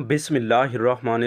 बिसमीम अल्लाम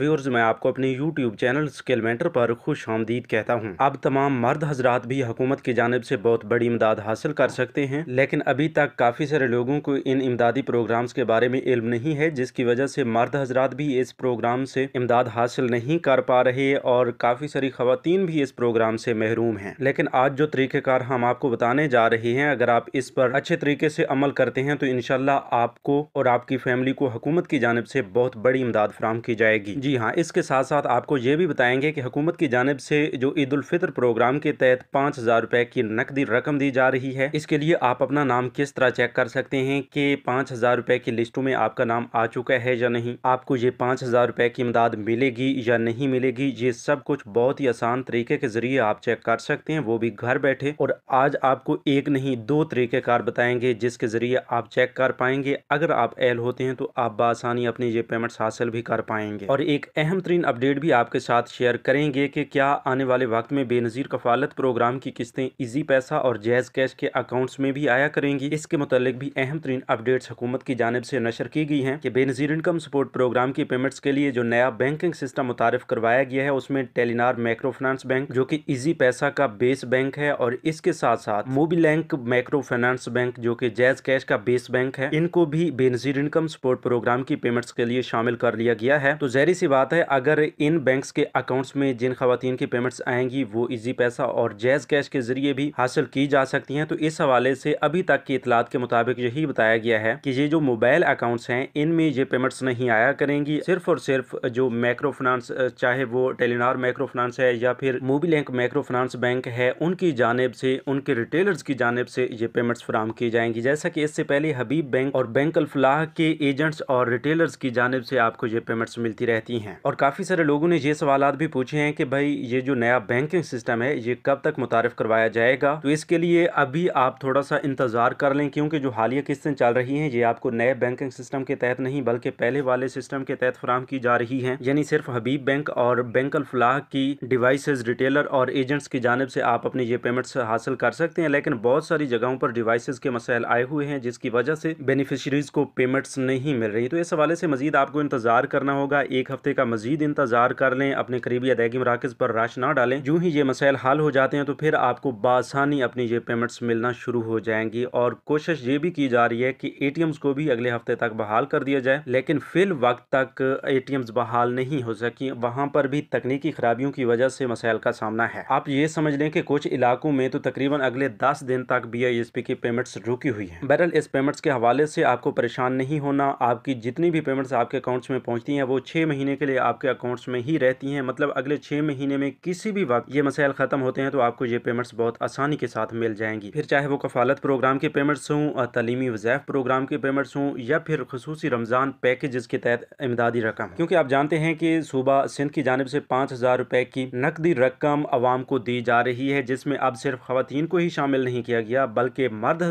व्यूर्स मैं आपको अपने यूट्यूब चैनल स्किल मेंटर पर खुश आमदीद कहता हूँ अब तमाम मर्द हजरात भी हुकूमत की जानब से बहुत बड़ी इमदाद हासिल कर सकते हैं लेकिन अभी तक काफ़ी सारे लोगों को इन इमदादी प्रोग्राम्स के बारे में इल्म नहीं है जिसकी वजह से मर्द हजरात भी इस प्रोग्राम से इमदाद हासिल नहीं कर पा रहे और काफ़ी सारी खवतिन भी इस प्रोग्राम से महरूम हैं लेकिन आज जो तरीक़ेकार हम आपको बताने जा रहे हैं अगर आप इस पर अच्छे तरीके से अमल करते हैं तो इनशाला आपको और आपकी फैमिली को हुकूमत की जानब से बहुत बड़ी इमदाद फ्राहम की जाएगी जी हाँ इसके साथ साथ आपको ये भी बताएंगे कि हुकूमत की जानब से जो ईद उल फितर प्रोग्राम के तहत पाँच हज़ार रुपए की नकदी रकम दी जा रही है इसके लिए आप अपना नाम किस तरह चेक कर सकते हैं कि पाँच हज़ार रुपए की लिस्टों में आपका नाम आ चुका है या नहीं आपको ये पाँच हज़ार रुपए की इमदाद मिलेगी या नहीं मिलेगी ये सब कुछ बहुत ही आसान तरीके के ज़रिए आप चेक कर सकते हैं वो भी घर बैठे और आज आपको एक नहीं दो तरीक़ेकार बताएंगे जिसके ज़रिए आप चेक कर पाएंगे अगर आप एल होते हैं तो आप आप बसानी अपने ये पेमेंट्स हासिल भी कर पाएंगे और एक अहम तरीन अपडेट भी आपके साथ शेयर करेंगे कि क्या आने वाले वक्त में बेनज़ीर कफालत प्रोग्राम की किस्तें इजी पैसा और जैज़ कैश के अकाउंट्स में भी आया करेंगी इसके मतलब भी अहम तरीन अपडेट्स हुकूमत की जानब से नशर की गई हैं कि बेनज़ीर इनकम सपोर्ट प्रोग्राम की पेमेंट्स के लिए जो नया बैंकिंग सिस्टम मुतारफ करवाया गया है उसमें टेलीनार माइक्रो फाइनेंस बैंक जो कि इजी पैसा का बेस बैंक है और इसके साथ साथ मोबीलैंक माइक्रो फाइनेंस बैंक जो कि जैज कैश का बेस बैंक है इनको भी Benazir income support programme programme की पेमेंट्स के लिए शामिल कर लिया गया है तो जहरी सी बात है अगर इन बैंक्स के अकाउंट्स में जिन खातन की पेमेंट्स आएंगी वो इजी पैसा और जैज कैश के जरिए भी हासिल की जा सकती हैं तो इस हवाले से अभी तक की इतलात के मुताबिक यही बताया गया है कि ये जो मोबाइल अकाउंट्स हैं इनमें ये पेमेंट्स नहीं आया करेंगी सिर्फ और सिर्फ जो माइक्रो फाइनांस चाहे वो टेलीनार माइक्रो फाइनेंस है या फिर लैंक माइक्रो फाइनेंस बैंक है उनकी जानब से उनके रिटेलर्स की जानब से ये पेमेंट्स फराम की जाएंगी जैसा कि इससे पहले हबीब बैंक और बैंक अल्फलाह के एजेंट्स और रिटेलर्स की जानब से आपको ये पेमेंट्स मिलती रहती हैं और काफ़ी सारे लोगों ने ये सवाल भी पूछे हैं कि भाई ये जो नया बैंकिंग सिस्टम है ये कब तक मुतारफ़ करवाया जाएगा तो इसके लिए अभी आप थोड़ा सा इंतज़ार कर लें क्योंकि जो हालिया किस्तें चल रही हैं ये आपको नए बैंकिंग सिस्टम के तहत नहीं बल्कि पहले वाले सिस्टम के तहत फ्राम की जा रही हैं यानी सिर्फ हबीब बैंक और बैंक अलफलाह की डिवाइसेज रिटेलर और एजेंट्स की जानब से आप अपनी ये पेमेंट्स हासिल कर सकते हैं लेकिन बहुत सारी जगहों पर डिवाइस के मसाइल आए हुए हैं जिसकी वजह से बेनिफिशरीज़ को पेमेंट्स नहीं मिल रही गई तो इस हवाले से मजीद आपको इंतजार करना होगा एक हफ्ते का मजीद इंतजार कर लें अपने करीबी अदायगी मराकज़ पर राश ना डालें जूँ ही ये मसाइल हल हो जाते हैं तो फिर आपको बासानी अपनी ये पेमेंट्स मिलना शुरू हो जाएंगी और कोशिश ये भी की जा रही है कि ए टी एम्स को भी अगले हफ्ते तक बहाल कर दिया जाए लेकिन फिल वक्त तक ए टी एम्स बहाल नहीं हो सकी वहाँ पर भी तकनीकी खराबियों की वजह से मसाइल का सामना है आप ये समझ लें कि कुछ इलाकों में तो तकरीबन अगले दस दिन तक बी आई एस पी की पेमेंट्स रुकी हुई है बहरल इस पेमेंट्स के हवाले से आपको परेशान नहीं होना आपकी की जितनी भी पेमेंट्स आपके अकाउंट्स में पहुंचती हैं वो छः महीने के लिए आपके अकाउंट्स में ही रहती हैं मतलब अगले छः महीने में किसी भी वक्त ये मसाइल ख़त्म होते हैं तो आपको ये पेमेंट्स बहुत आसानी के साथ मिल जाएंगी फिर चाहे वो कफालत प्रोग्राम के पेमेंट्स हों तलीमी वजैफ प्रोग्राम के पेमेंट्स हों या फिर खसूस रमज़ान पैकेज़ के तहत इमदादी रकम क्योंकि आप जानते हैं कि सूबा सिंध की जानब से पाँच हज़ार रुपये की नकदी रकम आवाम को दी जा रही है जिसमें अब सिर्फ खातन को ही शामिल नहीं किया गया बल्कि मर्द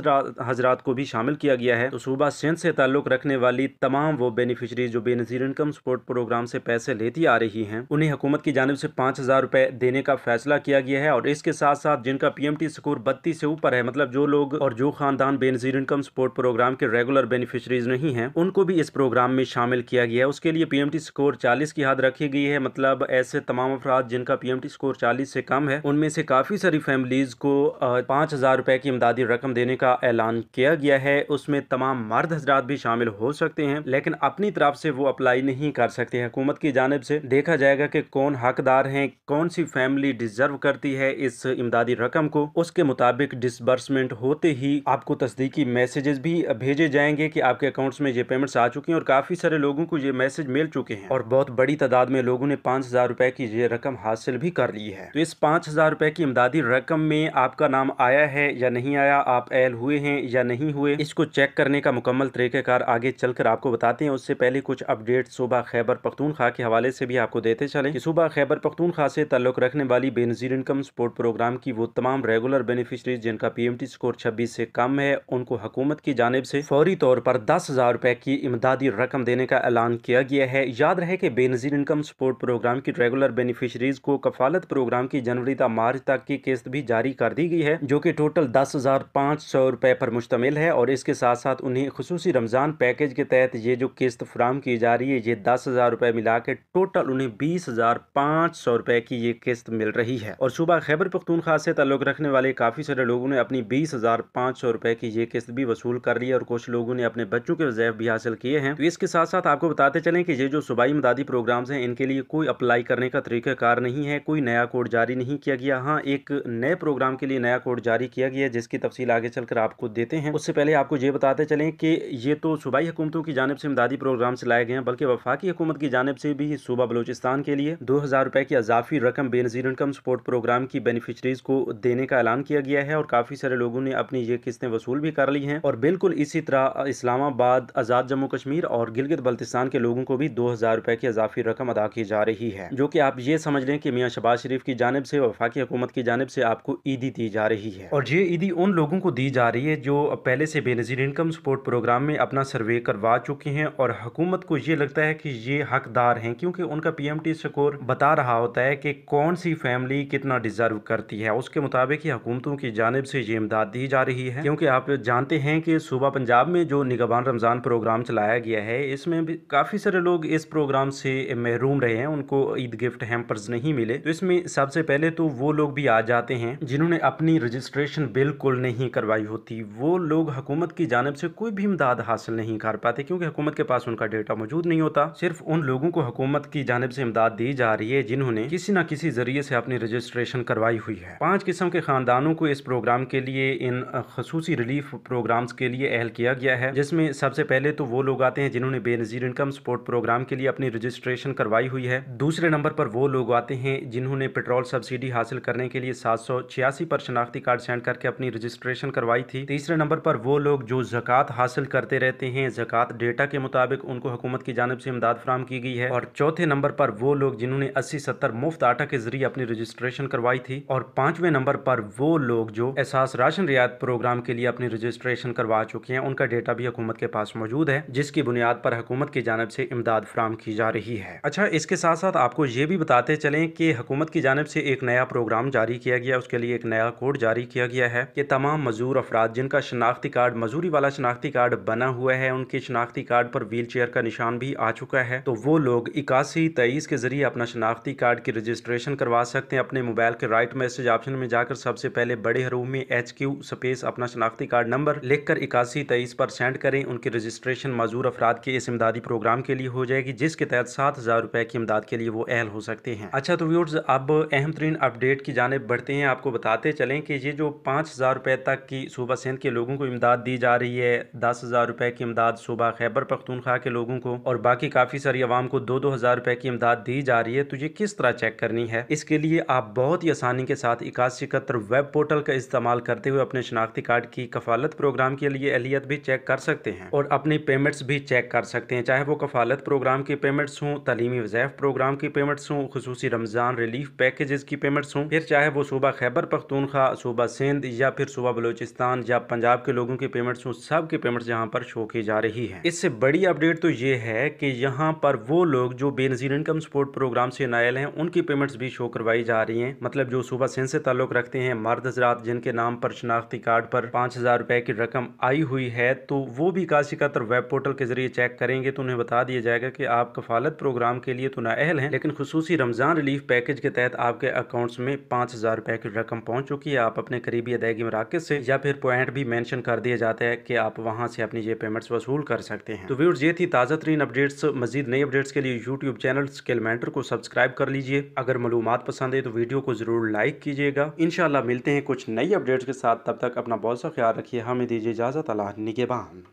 हजरात को भी शामिल किया गया है तो सूबा सिंध से ताल्लुक़ रखने वाली तमाम तमाम वो बेनिफिशरीज जो बेनजीर इनकम सपोर्ट प्रोग्राम से पैसे लेती आ रही हैं उन्हें हुकूमत की जानब से पाँच हज़ार रुपये देने का फैसला किया गया है और इसके साथ साथ जिनका पी एम टी स्कोर बत्तीस से ऊपर है मतलब जो लोग और जो खानदान बेनजीर इनकम सपोर्ट प्रोग्राम के रेगुलर बेनिफिशरीज नहीं हैं उनको भी इस प्रोग्राम में शामिल किया गया है उसके लिए पी एम टी स्कोर चालीस की हद रखी गई है मतलब ऐसे तमाम अफराद जिनका पी एम टी स्कोर चालीस से कम है उनमें से काफ़ी सारी फैमिलीज़ को पाँच हज़ार रुपये की इमदादी रकम देने का ऐलान किया गया है उसमें तमाम मर्द हजरात भी शामिल हो सकते हैं हैं लेकिन अपनी तरफ से वो अप्लाई नहीं कर सकते हुकूमत की जानब से देखा जाएगा कि कौन हकदार हैं कौन सी फैमिली डिजर्व करती है इस इमदादी रकम को उसके मुताबिक डिसबर्समेंट होते ही आपको तस्दीकी मैसेजेस भी भेजे जाएंगे कि आपके अकाउंट्स में ये पेमेंट्स आ चुकी हैं और काफ़ी सारे लोगों को ये मैसेज मिल चुके हैं और बहुत बड़ी तादाद में लोगों ने पाँच हज़ार रुपये की ये रकम हासिल भी कर ली है तो इस पाँच हज़ार रुपये की इमदादी रकम में आपका नाम आया है या नहीं आया आप एल हुए हैं या नहीं हुए इसको चेक करने का मुकम्मल तरीक़ेकार आगे चलकर आप आपको बताते हैं उससे पहले कुछ अपडेट सुबह खैबर खा के हवाले से भी आपको देते चले कि सुबह खैबर खा से तल्लुक रखने वाली बेनजीर इनकम सपोर्ट प्रोग्राम की वो तमाम रेगुलर बेनिफिशरीज जिनका पी एम टी स्कोर छब्बीस से कम है उनको हुकूमत की जानब से फौरी तौर पर दस हज़ार रुपये की इमदादी रकम देने का ऐलान किया गया है याद रहे की बेनजीर इनकम सपोर्ट प्रोग्राम की रेगुलर बेनिफिशरीज को कफालत प्रोग्राम की जनवरी तक मार्च तक की किस्त भी जारी कर दी गई है जो की टोटल दस हज़ार पाँच सौ रुपए पर मुश्तमिल है और इसके साथ साथ उन्हें खसूसी रमज़ान पैकेज के तहत तहत ये जो किस्त फ्राहम की जा रही है ये दस हज़ार रुपये मिला के टोटल उन्हें बीस हज़ार पाँच सौ रुपये की ये किस्त मिल रही है और सुबह खैबर पख्तूनखा से ताल्लुक रखने वाले काफ़ी सारे लोगों ने अपनी बीस हज़ार पाँच सौ रुपये की ये किस्त भी वसूल कर ली है और कुछ लोगों ने अपने बच्चों के वजैफ भी हासिल किए हैं तो इसके साथ साथ आपको बताते चलें कि ये जो सूबाई मदादी प्रोग्राम्स हैं इनके लिए कोई अप्लाई करने का तरीक़ाकार नहीं है कोई नया कोड जारी नहीं किया गया हाँ एक नए प्रोग्राम के लिए नया कोड जारी किया गया जिसकी तफसील आगे चलकर आपको देते हैं उससे पहले आपको ये बताते चलें कि ये तो सूबाई हुकूमतों की जानब से इमदादी प्रोग्राम से लाए गए हैं बल्कि वफाकी हुकूमत की जानब से भी सूबा बलोचिस्तान के लिए दो हज़ार रुपये की अजाफी रकम बेनजीर इनकम सपोर्ट प्रोग्राम की बेनिफिशरीज को देने का ऐलान किया गया है और काफ़ी सारे लोगों ने अपनी ये किस्तें वसूल भी कर ली हैं और बिल्कुल इसी तरह इस्लामाबाद आज़ाद जम्मू कश्मीर और गिलगित बल्तिस्तान के लोगों को भी दो हज़ार रुपये की अजाफी रकम अदा की जा रही है जो कि आप ये समझ लें कि मियाँ शबाज शरीफ की जानब से वफाकी हुकूमत की जानब से आपको ईदी दी जा रही है और ये ईदी उन लोगों को दी जा रही है जो पहले से बेनजीर इनकम सपोर्ट प्रोग्राम में अपना सर्वे करवा चुके चुके हैं और हकूमत को ये लगता है कि ये हकदार हैं क्योंकि उनका पीएमटी स्कोर बता रहा होता है कि कौन सी फैमिली कितना डिजर्व करती है उसके मुताबिक ही हकूमतों की जानब से ये इमदाद दी जा रही है क्योंकि आप जानते हैं कि सूबा पंजाब में जो निगबान रमज़ान प्रोग्राम चलाया गया है इसमें भी काफ़ी सारे लोग इस प्रोग्राम से महरूम रहे हैं उनको ईद गिफ्ट हेम्पर्स नहीं मिले तो इसमें सबसे पहले तो वो लोग भी आ जाते हैं जिन्होंने अपनी रजिस्ट्रेशन बिल्कुल नहीं करवाई होती वो लोग हकूमत की जानब से कोई भी इमदाद हासिल नहीं कर पाते क्योंकि क्योंकि हुकूमत के पास उनका डेटा मौजूद नहीं होता सिर्फ उन लोगों को हुकूमत की जानब से इमदाद दी जा रही है जिन्होंने किसी न किसी जरिए से अपनी रजिस्ट्रेशन करवाई हुई है पांच किस्म के खानदानों को इस प्रोग्राम के लिए इन खसूसी रिलीफ प्रोग्राम के लिए अहल किया गया है जिसमें सबसे पहले तो वो लोग आते हैं जिन्होंने बेनजीर इनकम सपोर्ट प्रोग्राम के लिए अपनी रजिस्ट्रेशन करवाई हुई है दूसरे नंबर पर वो लोग आते हैं जिन्होंने पेट्रोल सब्सिडी हासिल करने के लिए सात सौ छियासी पर शनाख्ती कार्ड सेंड करके अपनी रजिस्ट्रेशन करवाई थी तीसरे नंबर पर वो लोग जो जक़ात हासिल करते रहते हैं जक़ात डेट डेटा के मुताबिक उनको हुकूमत की जानब से इमदाद फ्राहम की गई है और चौथे नंबर पर वो लोग जिन्होंने अस्सी सत्तर मुफ्त आटा के जरिए अपनी रजिस्ट्रेशन करवाई थी और पांचवें नंबर पर वो लोग जो एहसास राशन रियायत प्रोग्राम के लिए अपनी रजिस्ट्रेशन करवा चुके हैं उनका डेटा भी हुकूमत के पास मौजूद है जिसकी बुनियाद पर हुकूमत की जानब से इमदाद फ्राहम की जा रही है अच्छा इसके साथ साथ आपको ये भी बताते चले कि हुकूमत की जानब से एक नया प्रोग्राम जारी किया गया उसके लिए एक नया कोड जारी किया गया है कि तमाम मजदूर अफराद जिनका शनाख्ती कार्ड मजदूरी वाला शनाख्ती कार्ड बना हुआ है उनकी शनाख्ती शनाख्ती कार्ड पर व्हील चेयर का निशान भी आ चुका है तो वो लोग इक्यासी तेईस के जरिए अपना शनाख्ती कार्ड की रजिस्ट्रेशन करवा सकते हैं अपने मोबाइल के राइट मैसेज ऑप्शन में जाकर सबसे पहले बड़े हरूम में एच क्यू स्पेस अपना शनाख्ती कार्ड नंबर लिखकर इक्यासी तेईस पर सेंड करें उनकी रजिस्ट्रेशन मजूर अफराद के इस इमदादी प्रोग्राम के लिए हो जाएगी जिसके तहत सात हज़ार रुपये की इमदाद के लिए वो अहल हो सकते हैं अच्छा तो व्यूर्स अब अहम तरीन अपडेट की जानब बढ़ते हैं आपको बताते चले कि ये जो पाँच हज़ार रुपये तक की सूबा सिंध के लोगों को इमदाद दी जा रही है दस हज़ार रुपये की इमदाद सूबा खैबर पख्तूनख्वा के लोगों को और बाकी काफ़ी सारी आवाम को दो दो हज़ार रुपए की इमदाद दी जा रही है तो ये किस तरह चेक करनी है इसके लिए आप बहुत ही आसानी के साथ इक्यासी इकहत्तर वेब पोर्टल का इस्तेमाल करते हुए अपने शनाख्ती कार्ड की कफालत प्रोग्राम के लिए अहलियत भी चेक कर सकते हैं और अपनी पेमेंट्स भी चेक कर सकते हैं चाहे वो कफालत प्रोग्राम की पेमेंट्स हों तलीमी वजैफ प्रोग्राम की पेमेंट्स हों खसूसी रमज़ान रिलीफ पैकेजेस की पेमेंट्स हों फिर चाहे वो सुबह खैबर पख्तूनखा सूबा सिंध या फिर सुबह बलोचिस्तान या पंजाब के लोगों की पेमेंट्स हों सब की पेमेंट्स यहाँ पर शो की जा रही है इससे बड़ी अपडेट तो ये है कि यहाँ पर वो लोग जो बेनज़ीर इनकम सपोर्ट प्रोग्राम से नायल हैं उनकी पेमेंट्स भी शो करवाई जा रही हैं मतलब जो सुबह सिंध से ताल्लुक़ रखते हैं मर्द हजरात जिनके नाम पर शनाख्ती कार्ड पर पाँच हज़ार रुपये की रकम आई हुई है तो वो भी काशी कतर वेब पोर्टल के जरिए चेक करेंगे तो उन्हें बता दिया जाएगा कि आप कफालत प्रोग्राम के लिए तो नाअहल हैं लेकिन खसूस रमज़ान रिलीफ पैकेज के तहत आपके अकाउंट्स में पाँच हज़ार रुपये की रकम पहुँच चुकी है आप अपने करीबी अदायगी मराकज़ से या फिर पॉइंट भी मैंशन कर दिया जाता है कि आप वहाँ से अपनी ये पेमेंट्स वसूल कर सकते सकते हैं तो व्यूर्स ये थी ताज़ा तरीन अपडेट्स मजीद नई अपडेट्स के लिए यूट्यूब चैनल स्केलमेंटर को सब्सक्राइब कर लीजिए अगर मालूम पसंद है तो वीडियो को ज़रूर लाइक कीजिएगा इन मिलते हैं कुछ नई अपडेट्स के साथ तब तक अपना बहुत सा ख्याल रखिए हमें दीजिए इजाज़त अला निगेबान